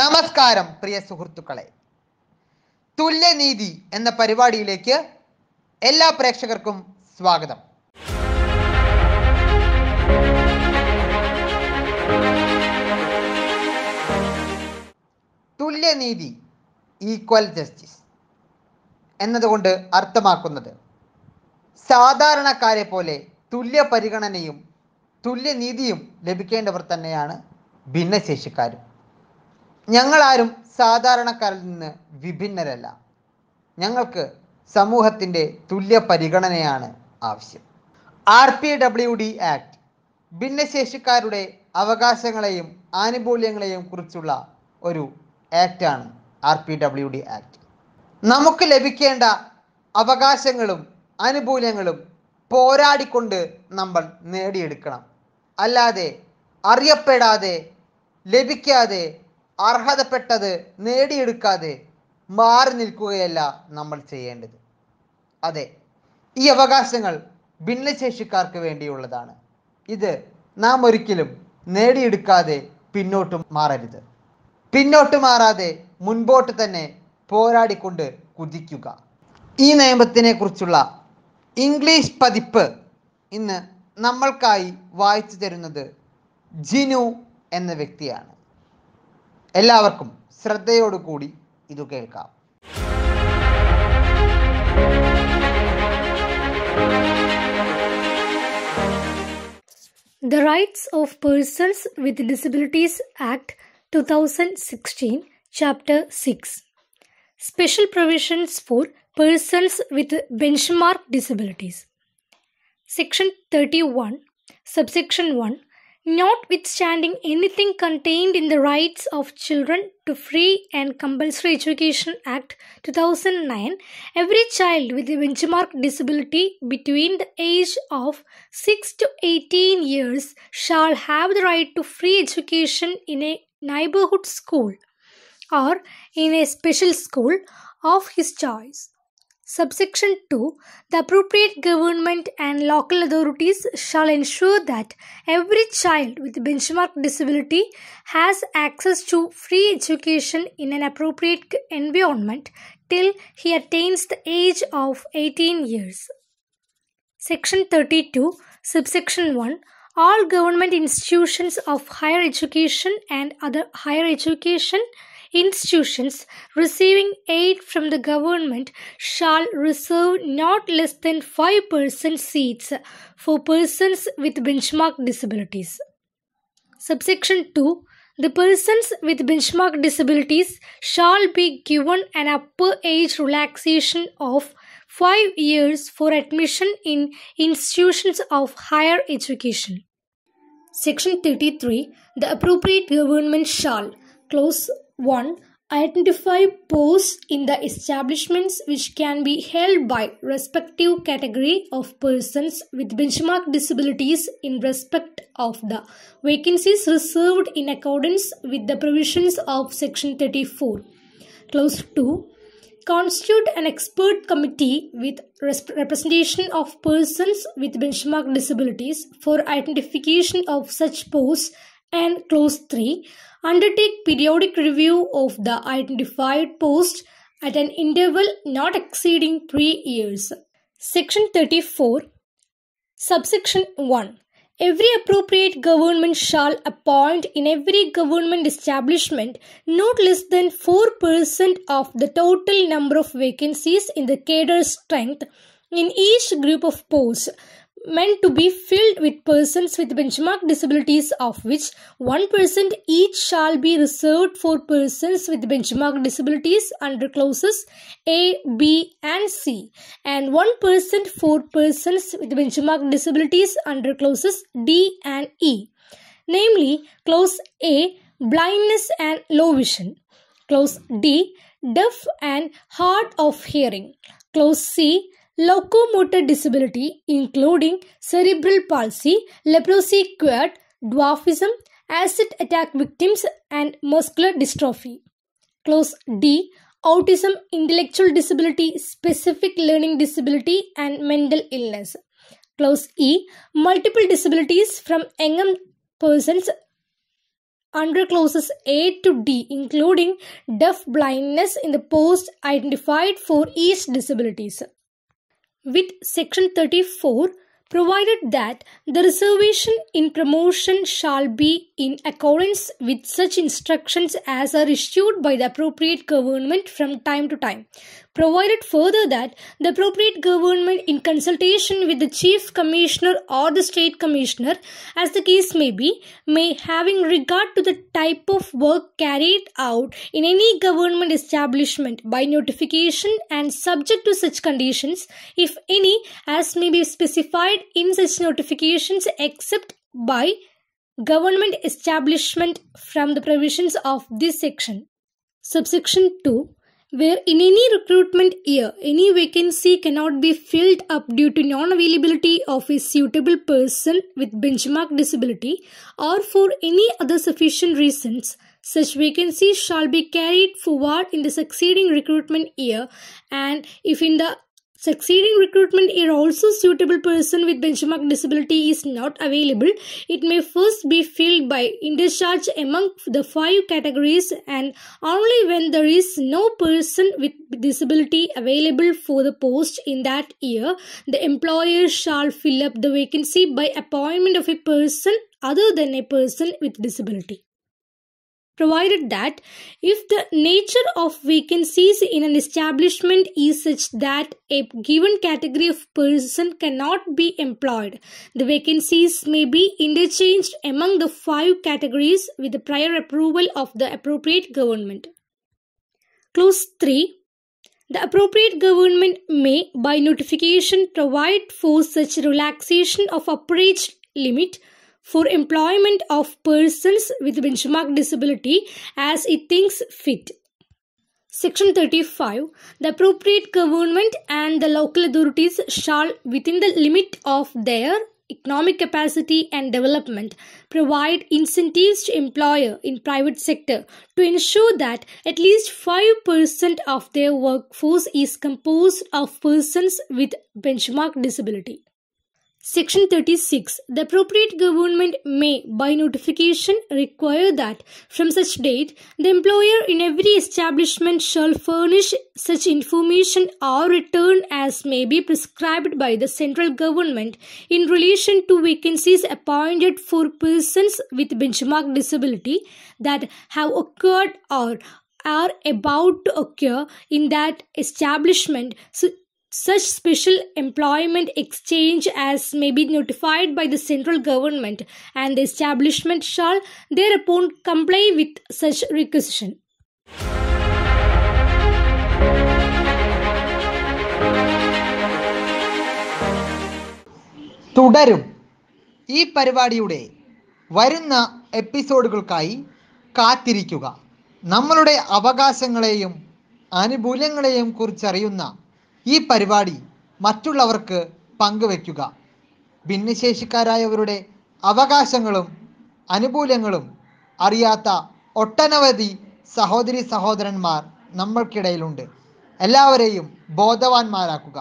നമസ്കാരം പ്രിയ സുഹൃത്തുക്കളെ തുല്യനീതി എന്ന പരിപാടിയിലേക്ക് എല്ലാ പ്രേക്ഷകർക്കും സ്വാഗതം തുല്യനീതി ഈക്വൽ ജസ്റ്റിസ് എന്നതുകൊണ്ട് അർത്ഥമാക്കുന്നത് സാധാരണക്കാരെ പോലെ തുല്യ പരിഗണനയും തുല്യനീതിയും ലഭിക്കേണ്ടവർ തന്നെയാണ് ഭിന്നശേഷിക്കാരും ഞങ്ങളാരും സാധാരണക്കാരിൽ നിന്ന് വിഭിന്നരല്ല ഞങ്ങൾക്ക് സമൂഹത്തിൻ്റെ തുല്യ പരിഗണനയാണ് ആവശ്യം R P W D act ഭിന്നശേഷിക്കാരുടെ അവകാശങ്ങളെയും ആനുകൂല്യങ്ങളെയും കുറിച്ചുള്ള ഒരു ആക്റ്റാണ് R P W D act നമുക്ക് ലഭിക്കേണ്ട അവകാശങ്ങളും ആനുകൂല്യങ്ങളും പോരാടിക്കൊണ്ട് നമ്മൾ നേടിയെടുക്കണം അല്ലാതെ അറിയപ്പെടാതെ ലഭിക്കാതെ അർഹതപ്പെട്ടത് നേടിയെടുക്കാതെ മാറി നിൽക്കുകയല്ല നമ്മൾ ചെയ്യേണ്ടത് അതെ ഈ അവകാശങ്ങൾ ഭിന്നശേഷിക്കാർക്ക് വേണ്ടിയുള്ളതാണ് ഇത് നാം ഒരിക്കലും നേടിയെടുക്കാതെ പിന്നോട്ട് മാറരുത് പിന്നോട്ട് മാറാതെ മുൻപോട്ട് തന്നെ പോരാടിക്കൊണ്ട് കുതിക്കുക ഈ നിയമത്തിനെ കുറിച്ചുള്ള ഇംഗ്ലീഷ് പതിപ്പ് ഇന്ന് നമ്മൾക്കായി വായിച്ചു തരുന്നത് ജിനു എന്ന വ്യക്തിയാണ് എല്ലാവർക്കും ശ്രദ്ധയോടുകൂടി ഇത് കേൾക്കാം The Rights of Persons with Disabilities Act 2016, Chapter 6 Special Provisions for Persons with Benchmark Disabilities. Section 31, Subsection 1 Notwithstanding anything contained in the Rights of Children to Free and Compulsory Education Act 2009, every child with a benchmark disability between the age of 6 to 18 years shall have the right to free education in a neighborhood school or in a special school of his choice. Subsection 2 The appropriate government and local authorities shall ensure that every child with benchmark disability has access to free education in an appropriate environment till he attains the age of 18 years. Section 32, Subsection 1 All government institutions of higher education and other higher education institutions receiving aid from the government shall reserve not less than 5% seats for persons with benchmark disabilities. Subsection 2 the persons with benchmark disabilities shall be given an upper age relaxation of 5 years for admission in institutions of higher education. Section 33 The appropriate government shall close 1. Identify posts in the establishments which can be held by respective category of persons with benchmark disabilities in respect of the vacancies reserved in accordance with the provisions of section 34. Clause 2. Constitute an expert committee with representation of persons with benchmark disabilities for identification of such posts and clause 3 undertake periodic review of the identified post at an interval not exceeding 3 years. Section 34 Subsection 1 Every appropriate government shall appoint in every government establishment not less than 4% of the total number of vacancies in the cadre strength in each group of posts meant to be filled with persons with benchmark disabilities, of which 1% each shall be reserved for persons with benchmark disabilities under clauses A, B, and C, and 1% for persons with benchmark disabilities under clauses D and E, namely clause A, blindness and low vision, clause D, deaf and hard of hearing, clause C, Locomotor disability including cerebral palsy, leprosy quad, dwarfism, acid attack victims and muscular dystrophy. Clause D. Autism, intellectual disability, specific learning disability and mental illness. Clause E. Multiple disabilities from young persons under clauses A to D including deaf blindness in the post identified for each disabilities with section 34 provided that the reservation in promotion shall be in accordance with such instructions as are issued by the appropriate government from time to time. Provided further that the appropriate government, in consultation with the chief commissioner or the state commissioner, as the case may be, may, having regard to the type of work carried out in any government establishment by notification and subject to such conditions, if any, as may be specified in such notifications except by government establishment from the provisions of this section. Subsection 2 where in any recruitment year any vacancy cannot be filled up due to non-availability of a suitable person with benchmark disability or for any other sufficient reasons such vacancies shall be carried forward in the succeeding recruitment year and if in the Succeeding recruitment year also suitable person with benchmark disability is not available. It may first be filled by discharge among the five categories and only when there is no person with disability available for the post in that year, the employer shall fill up the vacancy by appointment of a person other than a person with disability provided that if the nature of vacancies in an establishment is such that a given category of person cannot be employed the vacancies may be interchanged among the five categories with the prior approval of the appropriate government clause 3 the appropriate government may by notification provide for such relaxation of upper age limit for employment of persons with benchmark disability as it thinks fit. Section 35. The appropriate government and the local authorities shall, within the limit of their economic capacity and development provide incentives to employer in private sector to ensure that at least 5% of their workforce is composed of persons with benchmark disability Section 36. The appropriate government may, by notification, require that, from such date, the employer in every establishment shall furnish such information or return as may be prescribed by the central government in relation to vacancies appointed for persons with benchmark disability that have occurred or are about to occur in that establishment. So such special employment exchange as may be notified by the central government and the establishment shall thereupon comply with such requisition. തുടരും ഈ പരിപാടിയുടെ വരുന്ന എപ്പിസോഡുകൾക്കായി കാത്തിരിക്കുക നമ്മളുടെ അവകാശങ്ങളെയും ആനുകൂല്യങ്ങളെയും കുറിച്ചറിയുന്ന ഈ പരിപാടി മറ്റുള്ളവർക്ക് പങ്കുവയ്ക്കുക ഭിന്നശേഷിക്കാരായവരുടെ അവകാശങ്ങളും അനുകൂല്യങ്ങളും അറിയാത്ത ഒട്ടനവധി സഹോദരി സഹോദരന്മാർ നമ്മൾക്കിടയിലുണ്ട് എല്ലാവരെയും ബോധവാന്മാരാക്കുക